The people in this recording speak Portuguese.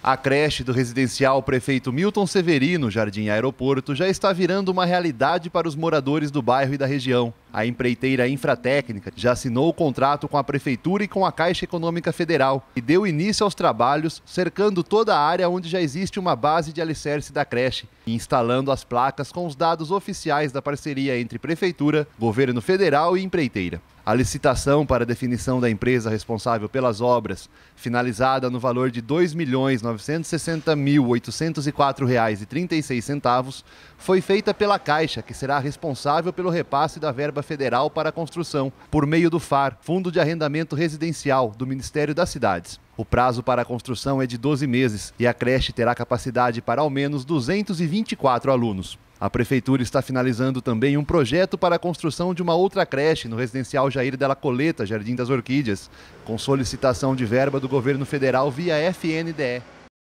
A creche do residencial prefeito Milton Severino, Jardim Aeroporto, já está virando uma realidade para os moradores do bairro e da região. A empreiteira Infratécnica já assinou o contrato com a Prefeitura e com a Caixa Econômica Federal e deu início aos trabalhos cercando toda a área onde já existe uma base de alicerce da creche e instalando as placas com os dados oficiais da parceria entre Prefeitura, Governo Federal e empreiteira. A licitação para definição da empresa responsável pelas obras, finalizada no valor de R$ 2.960.804,36, foi feita pela Caixa, que será responsável pelo repasse da verba federal para a construção, por meio do FAR, Fundo de Arrendamento Residencial, do Ministério das Cidades. O prazo para a construção é de 12 meses e a creche terá capacidade para ao menos 224 alunos. A prefeitura está finalizando também um projeto para a construção de uma outra creche no residencial Jair Della Coleta, Jardim das Orquídeas, com solicitação de verba do governo federal via FNDE.